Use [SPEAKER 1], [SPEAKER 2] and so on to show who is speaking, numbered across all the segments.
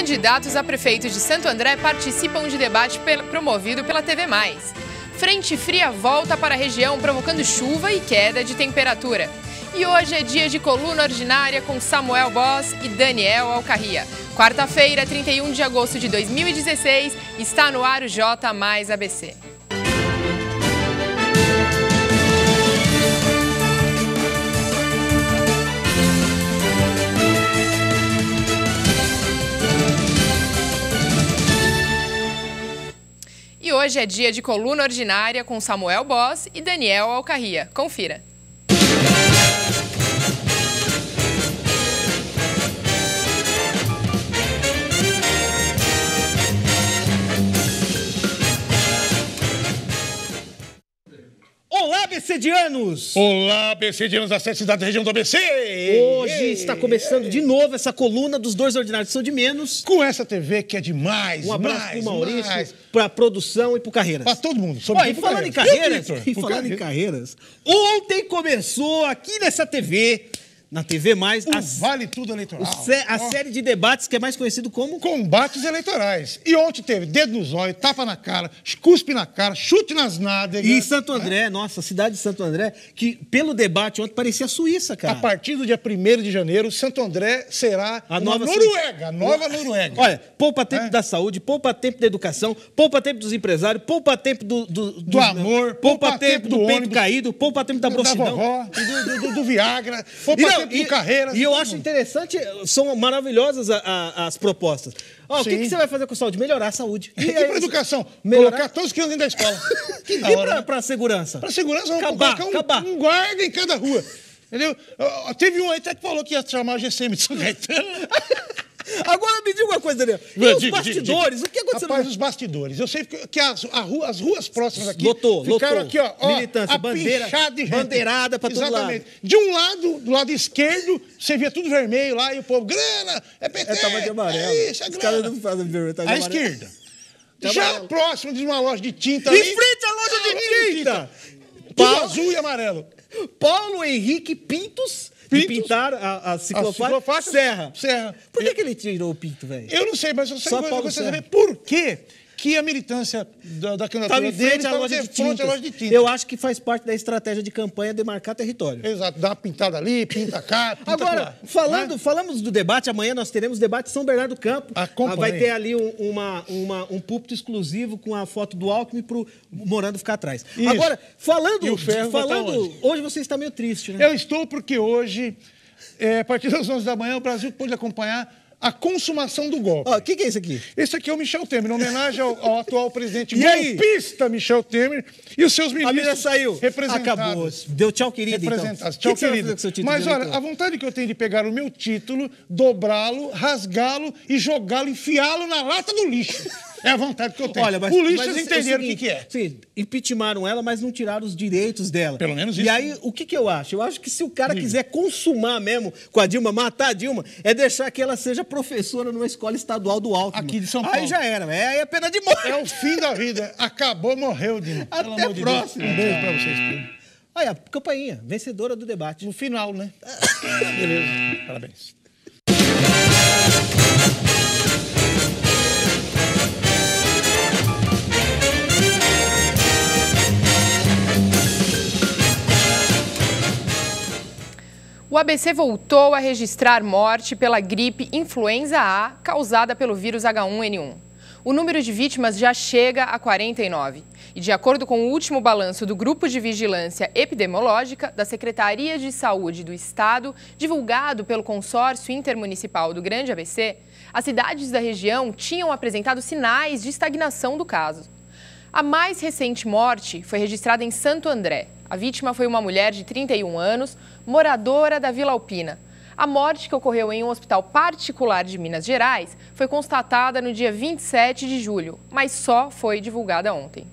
[SPEAKER 1] Candidatos a prefeitos de Santo André participam de debate promovido pela TV Mais. Frente fria volta para a região, provocando chuva e queda de temperatura. E hoje é dia de coluna ordinária com Samuel Boss e Daniel Alcarria. Quarta-feira, 31 de agosto de 2016, está no ar o J Mais ABC. hoje é dia de coluna ordinária com Samuel Boss e Daniel Alcarria. Confira.
[SPEAKER 2] Becedianos! Olá, Becedianos da sete cidades da região do ABC! Hoje ei, está começando ei. de novo essa coluna dos dois ordinários são de menos. Com essa TV que é demais, Um abraço mais, pro Maurício, mais. pra produção e pro Carreiras. Pra todo mundo. Ó, e falando carreiras. em Carreiras, e, e falando carreiras. em Carreiras, ontem começou aqui nessa TV na TV mais. O a, Vale Tudo Eleitoral. Sé, a oh. série de debates que é mais conhecido como. Combates eleitorais. E ontem teve dedo nos olhos, tapa na cara, cuspe na cara, chute nas nádegas. E Santo né? André, nossa, cidade de Santo André, que pelo debate ontem parecia Suíça, cara. A partir do dia 1 de janeiro, Santo André será a nova Noruega, a nova Noruega. Olha, poupa tempo é? da saúde, poupa tempo da educação, poupa tempo dos empresários, poupa tempo do. Do, do, do amor, poupa, poupa tempo, tempo, do, do peito ônibus, caído, poupa tempo da, profissão. da vovó, do, do, Viagra, poupa e e, com carreira. E eu acho interessante, são maravilhosas a, a, as propostas. o que, que, você vai fazer com saúde? Melhorar a saúde. E, e para é educação? Melhorar... Colocar todos os crianças dentro da escola. que da e para a segurança? Para segurança, vamos acabar, colocar um, acabar. um guarda em cada rua. Entendeu? Teve um aí até que falou que ia chamar a GCM de São Agora me diga uma coisa, Daniel. E os diga, bastidores? Diga, o que aconteceu? Rapaz, no... os bastidores. Eu sei que as, rua, as ruas próximas aqui lotou, ficaram lotou. aqui, ó, ó Militância, bandeira, de bandeirada para todo Exatamente. lado. De um lado, do lado esquerdo, você via tudo vermelho lá e o povo, grana, é PT, é, tava de amarelo. é isso, é os grana. Os caras não fazem vermelho, é tá de A esquerda. Já amarelo. próximo de uma loja de tinta. Em frente à loja de tinta. tinta. Tudo azul e amarelo. Paulo Henrique Pintos e pintar a, a ciclofaixa, serra. serra. Por que, eu, que ele tirou o pinto, velho? Eu não sei, mas eu sei Só que, eu saber por quê que a militância da, da tá candidatura tá dele estava de, de frente à loja de tinta. Eu acho que faz parte da estratégia de campanha demarcar território. Exato, dá uma pintada ali, pinta cá, pinta Agora, lá, né? falando, falamos do debate, amanhã nós teremos debate em São Bernardo do Campo. Acompanhe. Ah, vai ter ali um, uma, uma, um púlpito exclusivo com a foto do Alckmin para o Morando ficar atrás. Isso. Agora, falando... E o ferro tá falando, hoje. hoje você está meio triste, né? Eu estou porque hoje... É, a partir das 11 da manhã, o Brasil pôde acompanhar a consumação do golpe. O oh, que, que, é isso aqui? Esse aqui é o Michel Temer, em homenagem ao, ao atual presidente e golpista Michel Temer e os seus ministros. A minha saiu. Acabou. Deu tchau, querido. Então. Representados. Então. Tchau, que Mas olha, a vontade que eu tenho de pegar o meu título, dobrá-lo, rasgá-lo e jogá-lo, enfiá-lo na lata do lixo. É a vontade que eu tenho. Olha, mas, Polícias mas é entenderam o seguinte, que, que é. Sim, impeachmentaram ela, mas não tiraram os direitos dela. Pelo menos isso. E aí, o que, que eu acho? Eu acho que se o cara Sim. quiser consumar mesmo com a Dilma, matar a Dilma, é deixar que ela seja professora numa escola estadual do Alto. Aqui de São Paulo. Aí já era, é, aí pena de morte. É o fim da vida. Acabou, morreu, Dilma. Até a próxima. um beijo pra vocês, Pedro. Olha, campainha, vencedora do debate. No final, né? Beleza, parabéns.
[SPEAKER 1] ABC voltou a registrar morte pela gripe influenza A causada pelo vírus H1N1. O número de vítimas já chega a 49. E de acordo com o último balanço do Grupo de Vigilância Epidemiológica da Secretaria de Saúde do Estado, divulgado pelo Consórcio Intermunicipal do Grande ABC, as cidades da região tinham apresentado sinais de estagnação do caso. A mais recente morte foi registrada em Santo André. A vítima foi uma mulher de 31 anos, moradora da Vila Alpina. A morte que ocorreu em um hospital particular de Minas Gerais foi constatada no dia 27 de julho, mas só foi divulgada ontem.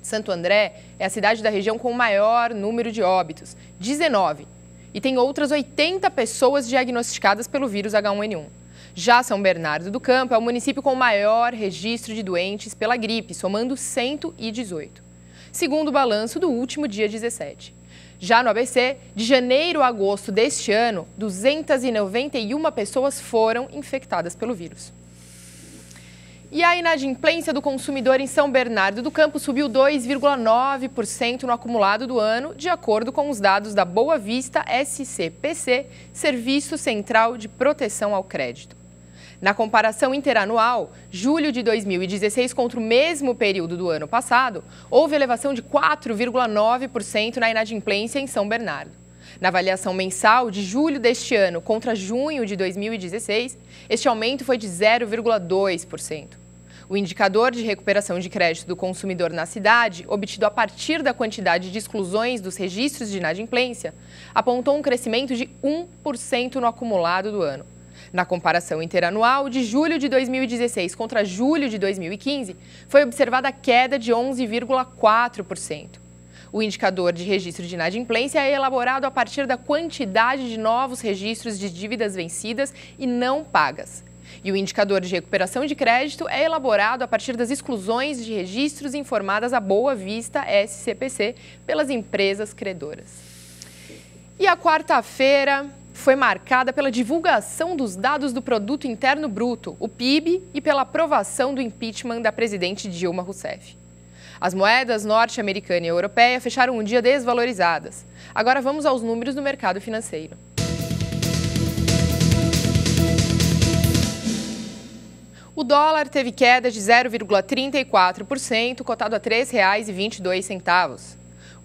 [SPEAKER 1] Santo André é a cidade da região com o maior número de óbitos, 19, e tem outras 80 pessoas diagnosticadas pelo vírus H1N1. Já São Bernardo do Campo é o município com o maior registro de doentes pela gripe, somando 118, segundo o balanço do último dia 17. Já no ABC, de janeiro a agosto deste ano, 291 pessoas foram infectadas pelo vírus. E a inadimplência do consumidor em São Bernardo do Campo subiu 2,9% no acumulado do ano, de acordo com os dados da Boa Vista SCPC, Serviço Central de Proteção ao Crédito. Na comparação interanual, julho de 2016 contra o mesmo período do ano passado, houve elevação de 4,9% na inadimplência em São Bernardo. Na avaliação mensal de julho deste ano contra junho de 2016, este aumento foi de 0,2%. O indicador de recuperação de crédito do consumidor na cidade, obtido a partir da quantidade de exclusões dos registros de inadimplência, apontou um crescimento de 1% no acumulado do ano. Na comparação interanual de julho de 2016 contra julho de 2015, foi observada queda de 11,4%. O indicador de registro de inadimplência é elaborado a partir da quantidade de novos registros de dívidas vencidas e não pagas. E o indicador de recuperação de crédito é elaborado a partir das exclusões de registros informadas à Boa Vista SCPC pelas empresas credoras. E a quarta-feira foi marcada pela divulgação dos dados do Produto Interno Bruto, o PIB, e pela aprovação do impeachment da presidente Dilma Rousseff. As moedas norte-americana e europeia fecharam um dia desvalorizadas. Agora vamos aos números do mercado financeiro. O dólar teve queda de 0,34%, cotado a R$ 3,22.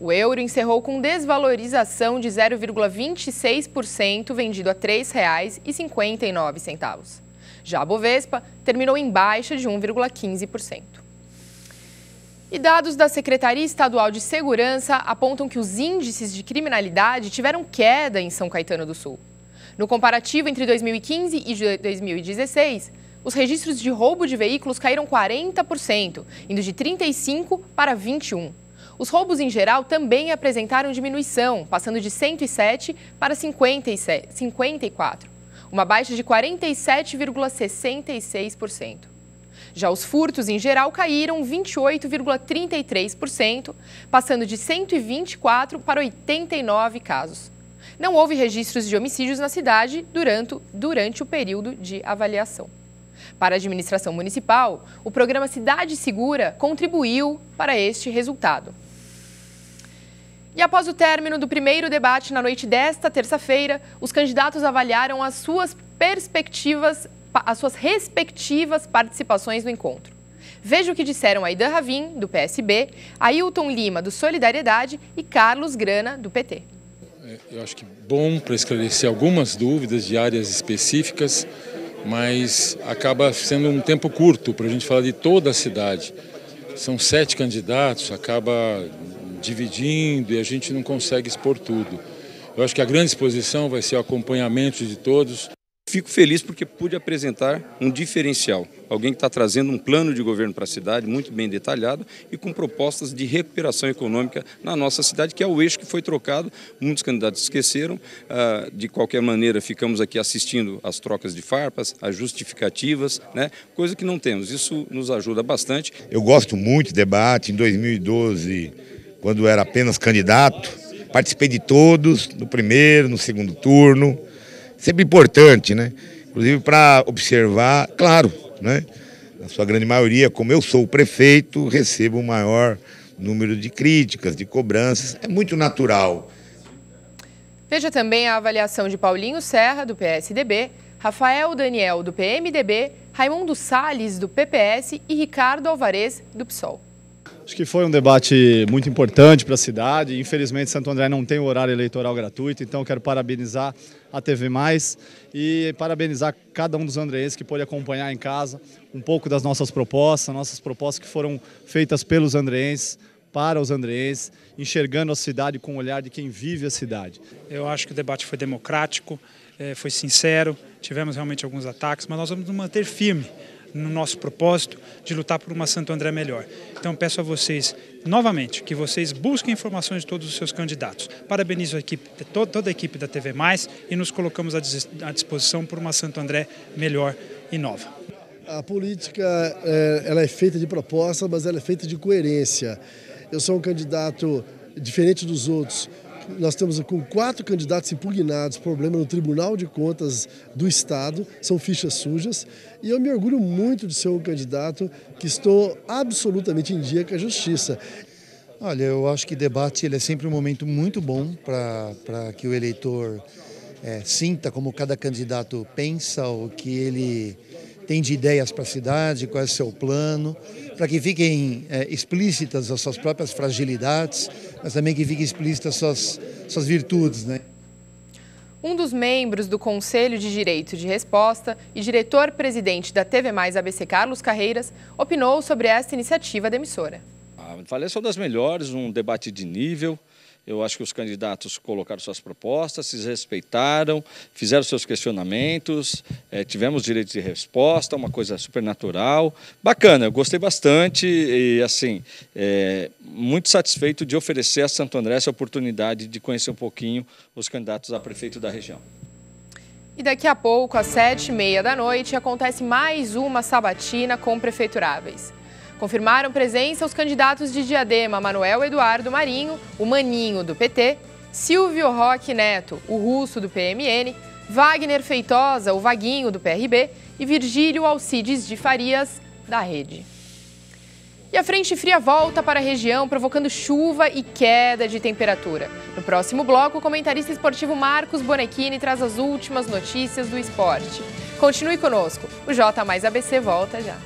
[SPEAKER 1] O euro encerrou com desvalorização de 0,26%, vendido a R$ 3,59. Já a Bovespa terminou em baixa de 1,15%. E dados da Secretaria Estadual de Segurança apontam que os índices de criminalidade tiveram queda em São Caetano do Sul. No comparativo entre 2015 e 2016, os registros de roubo de veículos caíram 40%, indo de 35 para 21. Os roubos em geral também apresentaram diminuição, passando de 107 para 57, 54, uma baixa de 47,66%. Já os furtos em geral caíram 28,33%, passando de 124 para 89 casos. Não houve registros de homicídios na cidade durante, durante o período de avaliação. Para a administração municipal, o programa Cidade Segura contribuiu para este resultado. E após o término do primeiro debate na noite desta terça-feira, os candidatos avaliaram as suas perspectivas, as suas respectivas participações no encontro. Veja o que disseram Aidan Ravim do PSB, Ailton Lima, do Solidariedade e Carlos Grana, do PT.
[SPEAKER 3] É, eu acho que bom para esclarecer algumas dúvidas de áreas específicas, mas acaba sendo um tempo curto para a gente falar de toda a cidade. São sete candidatos, acaba dividindo e a gente não consegue expor tudo.
[SPEAKER 4] Eu acho que a grande exposição vai ser o acompanhamento de todos. Fico feliz porque pude apresentar um diferencial, alguém que está trazendo um plano de governo para a cidade muito bem detalhado e com propostas de recuperação econômica na nossa cidade, que é o eixo que foi trocado. Muitos candidatos esqueceram. Ah, de qualquer maneira, ficamos aqui assistindo às trocas de farpas, às justificativas, né? coisa que não temos. Isso nos ajuda bastante.
[SPEAKER 2] Eu gosto muito do debate. Em 2012 quando era apenas candidato. Participei de todos, no primeiro, no segundo turno. Sempre importante, né? Inclusive para observar, claro, né? Na sua grande maioria, como eu sou o prefeito, recebo o maior número de críticas, de cobranças. É muito natural.
[SPEAKER 1] Veja também a avaliação de Paulinho Serra, do PSDB, Rafael Daniel, do PMDB, Raimundo Salles, do PPS e Ricardo Alvarez, do PSOL.
[SPEAKER 2] Acho que foi um debate muito importante para a cidade. Infelizmente, Santo André não tem o horário eleitoral gratuito, então quero parabenizar a TV Mais e parabenizar cada um dos andreenses que pôde acompanhar em casa um pouco das nossas propostas, nossas propostas que foram feitas pelos andreenses para os andreenses, enxergando a cidade com o olhar de quem vive a cidade.
[SPEAKER 3] Eu acho que o debate foi democrático, eh, foi sincero, tivemos realmente alguns ataques, mas nós vamos manter firme no nosso propósito de lutar por uma Santo André melhor. Então peço a vocês, novamente, que vocês busquem informações de todos os seus candidatos. Parabenizo a equipe, toda a equipe da TV Mais e nos colocamos à disposição por uma Santo André melhor e nova.
[SPEAKER 2] A política eh, ela é feita de proposta, mas ela é feita de coerência. Eu sou um candidato diferente dos outros, nós estamos com quatro candidatos impugnados, problema no Tribunal de Contas do Estado, são fichas sujas. E eu me orgulho muito de ser um candidato que estou absolutamente em dia com a justiça. Olha, eu acho que debate ele é sempre um momento muito bom para que o eleitor é, sinta como cada candidato pensa, o que ele tem de ideias para a cidade, qual é o seu plano, para que fiquem é, explícitas as suas próprias fragilidades, mas também que fiquem explícitas as suas, suas virtudes.
[SPEAKER 1] Né? Um dos membros do Conselho de Direito de Resposta e diretor-presidente da TV Mais ABC, Carlos Carreiras, opinou sobre esta iniciativa da emissora.
[SPEAKER 4] Ah, falei palestra é uma das melhores, um debate de nível, eu acho que os candidatos colocaram suas propostas, se respeitaram, fizeram seus questionamentos, é, tivemos direito de resposta, uma coisa super natural. Bacana, eu gostei bastante e, assim, é, muito satisfeito de oferecer a Santo André essa oportunidade de conhecer um pouquinho os candidatos a prefeito da região.
[SPEAKER 1] E daqui a pouco, às sete e meia da noite, acontece mais uma sabatina com prefeituráveis. Confirmaram presença os candidatos de Diadema, Manuel Eduardo Marinho, o Maninho do PT, Silvio Roque Neto, o russo do PMN, Wagner Feitosa, o Vaguinho do PRB e Virgílio Alcides de Farias, da Rede. E a frente fria volta para a região, provocando chuva e queda de temperatura. No próximo bloco, o comentarista esportivo Marcos Bonechini traz as últimas notícias do esporte. Continue conosco. O J Mais ABC volta já.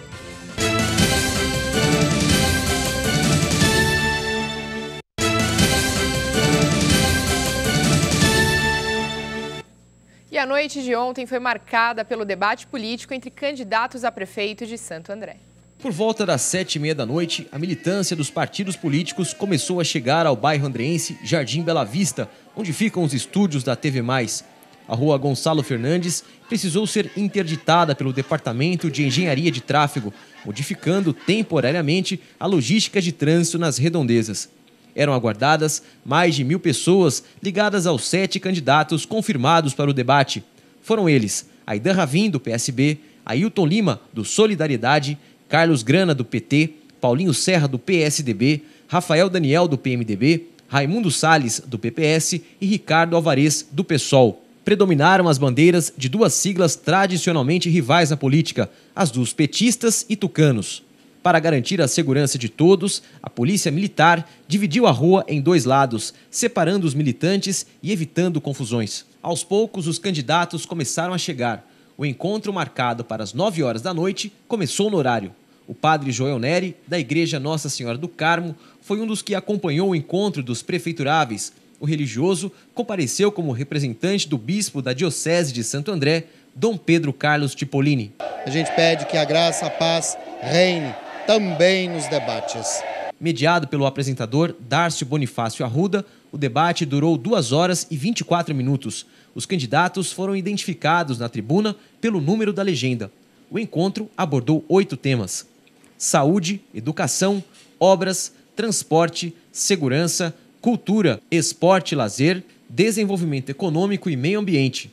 [SPEAKER 1] E a noite de ontem foi marcada pelo debate político entre candidatos a prefeito de Santo André.
[SPEAKER 4] Por volta das sete e meia da noite, a militância dos partidos políticos começou a chegar ao bairro andrense Jardim Bela Vista, onde ficam os estúdios da TV Mais. A rua Gonçalo Fernandes precisou ser interditada pelo Departamento de Engenharia de Tráfego, modificando temporariamente a logística de trânsito nas redondezas eram aguardadas mais de mil pessoas ligadas aos sete candidatos confirmados para o debate. Foram eles Aidan Ravim, do PSB, Ailton Lima, do Solidariedade, Carlos Grana, do PT, Paulinho Serra, do PSDB, Rafael Daniel, do PMDB, Raimundo Salles, do PPS e Ricardo Alvarez, do PSOL. Predominaram as bandeiras de duas siglas tradicionalmente rivais na política, as dos petistas e tucanos. Para garantir a segurança de todos, a polícia militar dividiu a rua em dois lados, separando os militantes e evitando confusões. Aos poucos, os candidatos começaram a chegar. O encontro, marcado para as 9 horas da noite, começou no horário. O padre Joel Neri, da Igreja Nossa Senhora do Carmo, foi um dos que acompanhou o encontro dos prefeituráveis. O religioso compareceu como representante do bispo da Diocese de Santo André, Dom Pedro Carlos Tipolini. A gente pede que a graça, a paz reine também nos debates. Mediado pelo apresentador Darcio Bonifácio Arruda, o debate durou 2 horas e 24 minutos. Os candidatos foram identificados na tribuna pelo número da legenda. O encontro abordou oito temas: saúde, educação, obras, transporte, segurança, cultura, esporte e lazer, desenvolvimento econômico e meio ambiente.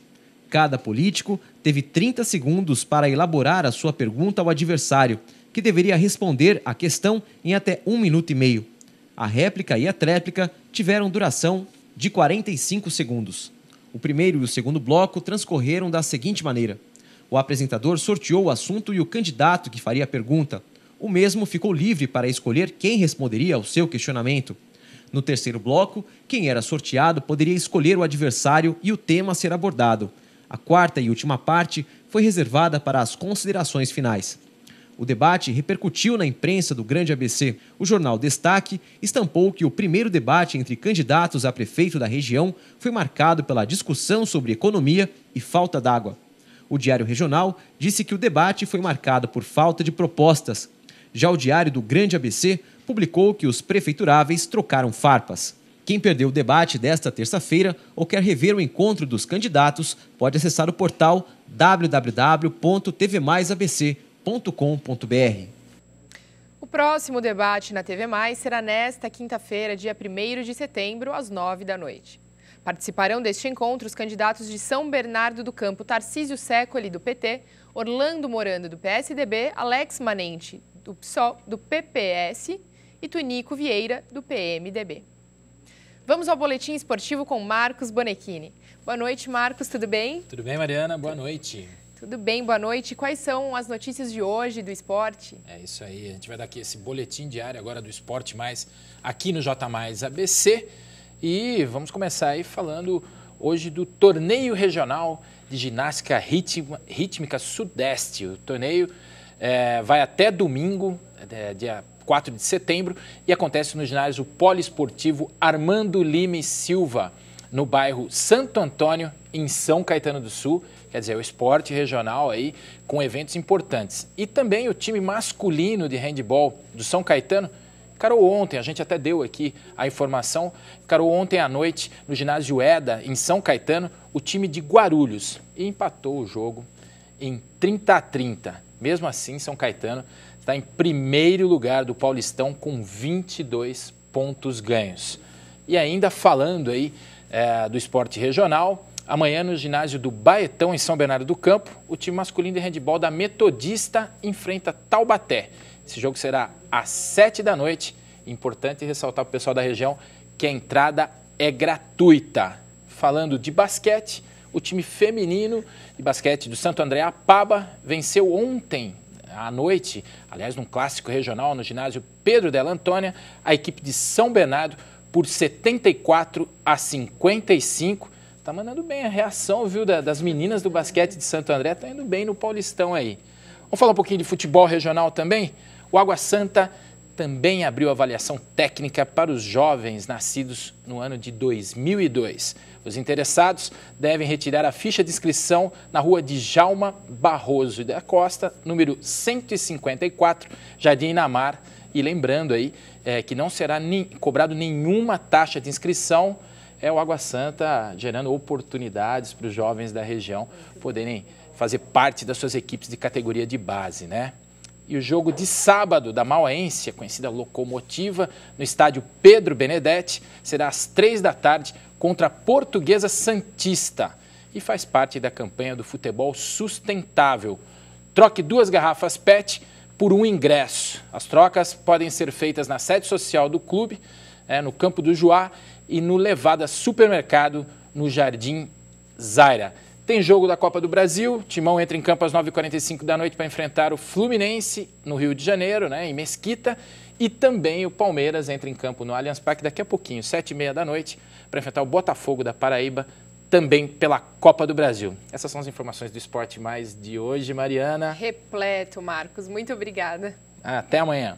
[SPEAKER 4] Cada político teve 30 segundos para elaborar a sua pergunta ao adversário que deveria responder a questão em até um minuto e meio. A réplica e a tréplica tiveram duração de 45 segundos. O primeiro e o segundo bloco transcorreram da seguinte maneira: o apresentador sorteou o assunto e o candidato que faria a pergunta. O mesmo ficou livre para escolher quem responderia ao seu questionamento. No terceiro bloco, quem era sorteado poderia escolher o adversário e o tema a ser abordado. A quarta e última parte foi reservada para as considerações finais. O debate repercutiu na imprensa do Grande ABC. O jornal Destaque estampou que o primeiro debate entre candidatos a prefeito da região foi marcado pela discussão sobre economia e falta d'água. O Diário Regional disse que o debate foi marcado por falta de propostas. Já o Diário do Grande ABC publicou que os prefeituráveis trocaram farpas. Quem perdeu o debate desta terça-feira ou quer rever o encontro dos candidatos pode acessar o portal www.tvmaisabc.com www.tvmais.com.br.
[SPEAKER 1] O próximo debate na TV Mais será nesta quinta-feira, dia 1 de setembro, às 9 da noite. Participarão deste encontro os candidatos de São Bernardo do Campo, Tarcísio Secoli, do PT, Orlando Morando, do PSDB, Alex Manente, do PSOL, do PPS e Tunico Vieira, do PMDB. Vamos ao boletim esportivo com Marcos Bonechini. Boa noite, Marcos, tudo bem?
[SPEAKER 3] Tudo bem, Mariana, boa noite.
[SPEAKER 1] Tudo bem, boa noite. Quais são as notícias de hoje do esporte? É
[SPEAKER 3] isso aí, a gente vai dar aqui esse boletim diário agora do Esporte Mais, aqui no J Mais ABC. E vamos começar aí falando hoje do torneio regional de ginástica rítmica sudeste. O torneio é, vai até domingo, é, dia 4 de setembro, e acontece no ginásio poliesportivo Armando Lime Silva, no bairro Santo Antônio, em São Caetano do Sul. Quer dizer, o esporte regional aí com eventos importantes. E também o time masculino de handball do São Caetano encarou ontem, a gente até deu aqui a informação, encarou ontem à noite, no ginásio EDA, em São Caetano, o time de Guarulhos e empatou o jogo em 30 a 30. Mesmo assim, São Caetano está em primeiro lugar do Paulistão com 22 pontos ganhos. E ainda falando aí é, do esporte regional, Amanhã, no ginásio do Baetão, em São Bernardo do Campo, o time masculino de handebol da Metodista enfrenta Taubaté. Esse jogo será às 7 da noite. Importante ressaltar para o pessoal da região que a entrada é gratuita. Falando de basquete, o time feminino de basquete do Santo André Apaba venceu ontem à noite, aliás, num clássico regional no ginásio Pedro della Antônia, a equipe de São Bernardo por 74 a 55 tá mandando bem. A reação, viu, das meninas do basquete de Santo André tá indo bem no Paulistão aí. Vamos falar um pouquinho de futebol regional também? O Água Santa também abriu avaliação técnica para os jovens nascidos no ano de 2002. Os interessados devem retirar a ficha de inscrição na rua de Jalma Barroso da Costa, número 154, Jardim Inamar. E lembrando aí é, que não será cobrado nenhuma taxa de inscrição é o Água Santa gerando oportunidades para os jovens da região poderem fazer parte das suas equipes de categoria de base, né? E o jogo de sábado da Mauense, conhecida Locomotiva, no estádio Pedro Benedetti, será às três da tarde contra a Portuguesa Santista e faz parte da campanha do futebol sustentável. Troque duas garrafas PET por um ingresso. As trocas podem ser feitas na sede social do clube, né, no campo do Juá, e no Levada Supermercado, no Jardim Zaira. Tem jogo da Copa do Brasil, Timão entra em campo às 9h45 da noite para enfrentar o Fluminense no Rio de Janeiro, né, em Mesquita. E também o Palmeiras entra em campo no Allianz Parque daqui a pouquinho, 7h30 da noite, para enfrentar o Botafogo da Paraíba, também pela Copa do Brasil. Essas são as informações do Esporte Mais de hoje, Mariana.
[SPEAKER 1] Repleto, Marcos. Muito obrigada.
[SPEAKER 3] Até amanhã.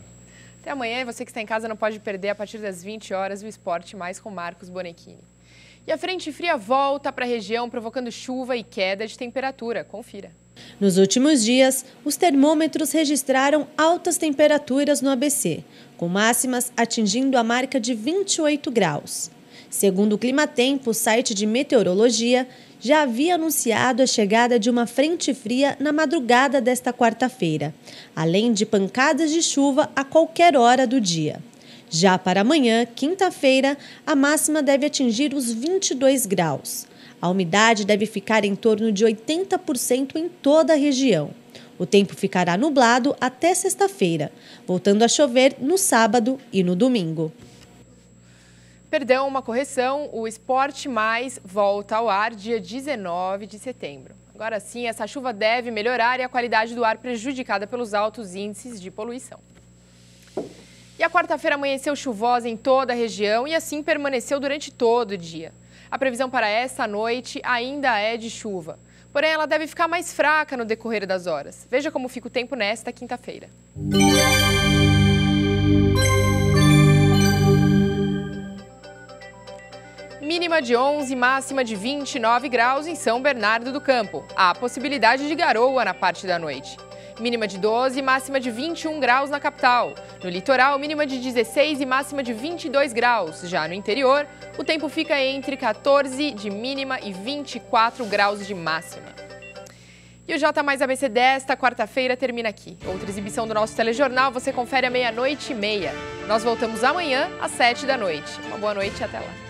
[SPEAKER 1] Até amanhã, você que está em casa não pode perder a partir das 20 horas o Esporte Mais com Marcos Bonequini. E a frente fria volta para a região, provocando chuva e queda de temperatura. Confira.
[SPEAKER 4] Nos últimos dias, os termômetros registraram altas temperaturas no ABC, com máximas atingindo a marca de 28 graus. Segundo o Climatempo, site de meteorologia, já havia anunciado a chegada de uma frente fria na madrugada desta quarta-feira, além de pancadas de chuva a qualquer hora do dia. Já para amanhã, quinta-feira, a máxima deve atingir os 22 graus. A umidade deve ficar em torno de 80% em toda a região. O tempo ficará nublado até sexta-feira, voltando a chover no sábado e no domingo.
[SPEAKER 1] Perdão, uma correção, o Esporte Mais volta ao ar dia 19 de setembro. Agora sim, essa chuva deve melhorar e a qualidade do ar prejudicada pelos altos índices de poluição. E a quarta-feira amanheceu chuvosa em toda a região e assim permaneceu durante todo o dia. A previsão para esta noite ainda é de chuva, porém ela deve ficar mais fraca no decorrer das horas. Veja como fica o tempo nesta quinta-feira. mínima de 11, máxima de 29 graus em São Bernardo do Campo. Há possibilidade de garoa na parte da noite. Mínima de 12, máxima de 21 graus na capital. No litoral, mínima de 16 e máxima de 22 graus. Já no interior, o tempo fica entre 14 de mínima e 24 graus de máxima. E o J Mais ABC desta quarta-feira termina aqui. Outra exibição do nosso telejornal você confere à meia-noite e meia. Nós voltamos amanhã às sete da noite. Uma boa noite e até lá.